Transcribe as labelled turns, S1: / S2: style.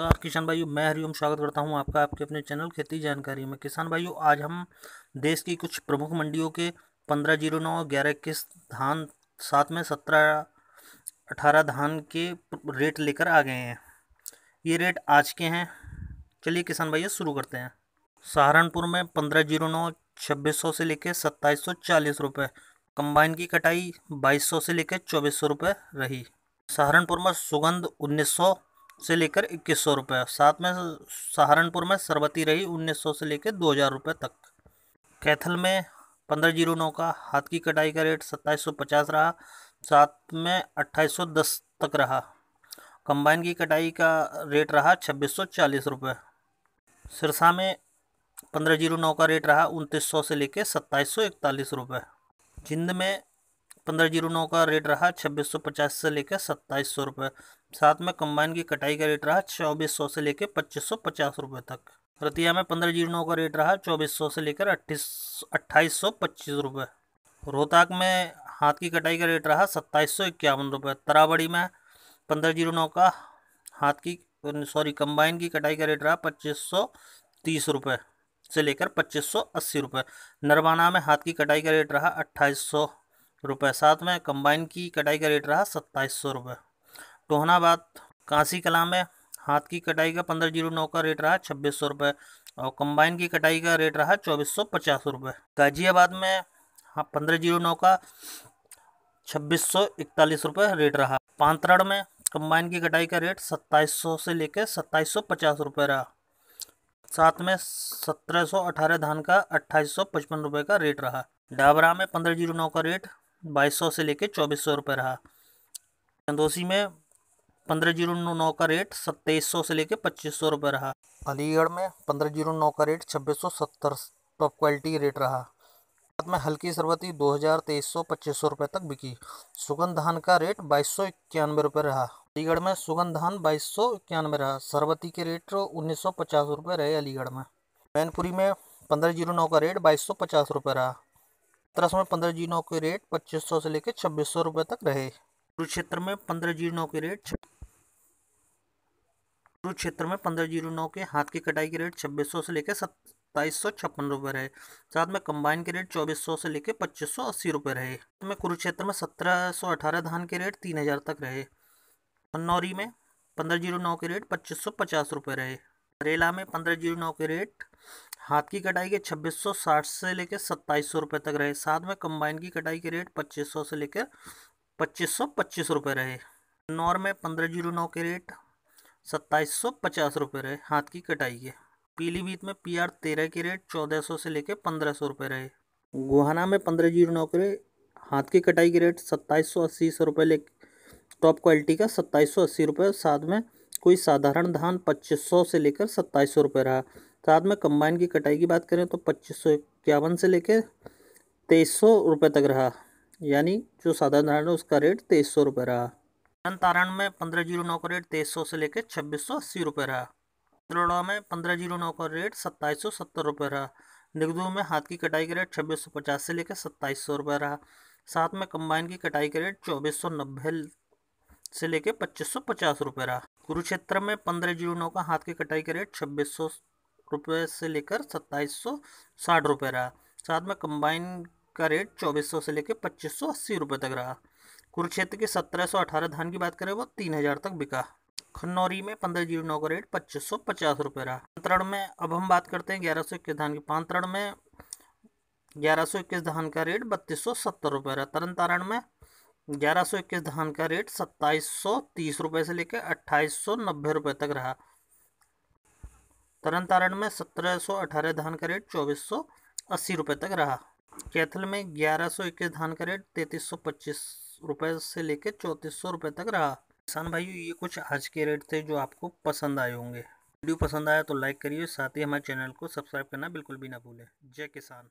S1: नमस्कार किसान भाइयों मैं हरिओम स्वागत करता हूं आपका आपके अपने चैनल खेती जानकारी में किसान भाइयों आज हम देश की कुछ प्रमुख मंडियों के पंद्रह जीरो नौ ग्यारह इक्कीस धान साथ में सत्रह अठारह धान के रेट लेकर आ गए हैं ये रेट आज के हैं चलिए किसान भाइयों शुरू करते हैं सहारनपुर में पंद्रह जीरो नौ छब्बीस सौ से लेकर सत्ताईस सौ चालीस रुपये कंबाइन की कटाई बाईस सौ से लेकर चौबीस सौ रुपये रही सहारनपुर में सुगंध उन्नीस सौ से लेकर इक्कीस सौ रुपये साथ में सहारनपुर में सरबती रही उन्नीस सौ से लेकर दो हज़ार रुपये तक कैथल में पंद्रह जीरो नौ का हाथ की कटाई का रेट सत्ताईस सौ पचास रहा साथ में अट्ठाईस सौ दस तक रहा कंबाइन की कटाई का रेट रहा छब्बीस सौ चालीस रुपये सिरसा में पंद्रह जीरो नौ का रेट रहा उनतीस सौ से लेकर सत्ताईस सौ इकतालीस रुपये जिंद में पंद्रह जीरो नौ का रेट रहा छब्बीस सौ पचास से लेकर सत्ताईस सौ रुपये साथ में कंबाइन की कटाई का रेट रहा चौबीस सौ से लेकर पच्चीस सौ पचास रुपये तक रतिया में पंद्रह जीरो नौ का रेट रहा चौबीस सौ से लेकर अट्ठीस अट्ठाईस सौ पच्चीस रुपये रोहताक में हाथ की कटाई का रेट रहा सत्ताईस सौ इक्यावन रुपये तराबड़ी में पंद्रह जीरो नौ का हाथ की सॉरी कंबाइन की कटाई का रेट रहा पच्चीस सौ तीस रुपये से लेकर पच्चीस सौ अस्सी रुपये नरवाना में हाथ की कटाई का रेट रहा अट्ठाईस सौ रुपये साथ में कंबाइन की कटाई का रेट रहा सत्ताईस सौ रुपये टोहनाबाद कांसी कला में हाथ की कटाई का पंद्रह जीरो नौ का रेट रहा छब्बीस सौ रुपये और कंबाइन की कटाई का रेट रहा चौबीस सौ पचास रुपये गाजियाबाद में हाँ, पंद्रह जीरो नौ का छब्बीस सौ इकतालीस रुपये रेट रहा पांतरण में कंबाइन की कटाई का रेट सत्ताईस सौ से लेकर सत्ताईस सौ पचास रुपये रहा साथ में सत्रह सौ अठारह धान का अट्ठाईस सौ पचपन रुपये का रेट रहा डाबरा में पंद्रह जीरो नौ का रेट बाईस सौ से लेके चौबीस सौ रुपये रहा चंदोसी में पंद्रह जीरो नौ नौ का रेट सत्ताईस सौ से लेके पच्चीस सौ रुपये रहा अलीगढ़ में पंद्रह जीरो नौ का रेट छब्बीस सौ सत्तर टॉप क्वालिटी रेट रहा साथ में हल्की सरबती दो हज़ार तेईस सौ पच्चीस सौ रुपये तक बिकी सुगंध धान का रेट बाईस सौ इक्यानवे रुपये रहा अलीगढ़ में सुगंध धान बाईस सौ इक्यानवे रहा सरबती के रेट उन्नीस सौ पचास रुपये रहे अलीगढ़ में मैनपुरी में पंद्रह जीरो नौ का रेट बाईस सौ पचास रुपये रहा सत्रह में पंद्रह जी के रेट पच्चीस से लेकर छब्बीस रुपए तक रहे कुरुक्षेत्र में पंद्रह जी के रेट कुरुक्षेत्र में पंद्रह जीरो नौ के हाथ की कटाई के रेट छब्बीस सौ से लेकर सत्ताईस सौ छप्पन रुपये रहे साथ में कंबाइन के रेट चौबीस सौ से लेकर पच्चीस सौ अस्सी रुपये रहे में कुरुक्षेत्र में सत्रह सौ अठारह धान के रेट तीन हज़ार तक रहे कन्नौरी में पंद्रह जीरो नौ के रेट पच्चीस सौ पचास रुपये रहे करेला में पंद्रह जीरो नौ के रेट हाथ की कटाई के 2660 से लेकर सत्ताईस सौ तक रहे साथ में कंबाइन की कटाई के रेट 2500 से लेकर 2525 रुपए रहे नॉर में पंद्रह जीरो नौ के रेट सत्ताईस सौ पचास रुपये रहे हाथ की कटाई के पीलीभीत में पी आर तेरह के रेट चौदह सौ से लेकर पंद्रह सौ रुपये रहे गुहाना में पंद्रह जीरो नौ के रेट हाथ की कटाई के रेट सत्ताईस सौ अस्सी सौ रुपये ले टॉप क्वालिटी का सत्ताईस सौ अस्सी रुपये साथ में कोई साधारण धान पच्चीस सौ से लेकर सत्ताईस सौ रुपये रहा साथ में कंबाइन की कटाई की बात करें तो पच्चीस सौ इक्यावन से लेकर तेईस सौ रुपये तक रहा यानी जो साधारण धारण है उसका रेट तेईस सौ रुपये रहा धन तारण में पंद्रह जीरो नौ का रेट तेईस सौ से लेकर छब्बीस सौ अस्सी रुपये रहा त्रोड़ा में पंद्रह जीरो नौ का रेट सत्ताईस सौ सत्तर रुपये रहा निगदू में हाथ की कटाई का रेट छब्बीस सौ पचास से लेकर सत्ताईस सौ रुपये रहा साथ में कंबाइन की कटाई का रेट चौबीस सौ नब्बे से लेकर पच्चीस सौ पचास रुपये रहा कुरुक्षेत्र में पंद्रह जीरो नौ का हाथ की कटाई का रेट छब्बीस सौ रुपये से लेकर सत्ताईस सौ साठ रुपये रहा साथ में कंबाइन का रेट चौबीस सौ से लेकर पच्चीस सौ अस्सी रुपये तक रहा कुरुक्षेत्र के सत्रह सौ अठारह धान की बात करें वो तीन हज़ार तक बिका खन्नौरी में पंद्रह जीरो नौ का रेट पच्चीस सौ पचास रुपये रहा अंतरण में अब हम बात करते हैं ग्यारह सौ इक्कीस धान की पांतरण में ग्यारह सौ इक्कीस धान का रेट बत्तीस सौ सत्तर रुपये रहा तरन तारण में ग्यारह सौ इक्कीस धान का रेट सत्ताईस सौ तीस रुपये से लेकर अट्ठाईस सौ नब्बे रुपये तक रहा तरन तारण में सत्रह सौ अठारह धान का रेट चौबीस सौ अस्सी रुपये तक रहा कैथल में ग्यारह सौ इक्कीस धान का रेट तैतीस सौ पच्चीस रुपये से लेकर चौंतीस सौ रुपये तक रहा किसान भाइयों ये कुछ आज के रेट थे जो आपको पसंद आए होंगे वीडियो पसंद आया तो लाइक करिए साथ ही हमारे चैनल को सब्सक्राइब करना बिल्कुल भी ना भूलें जय किसान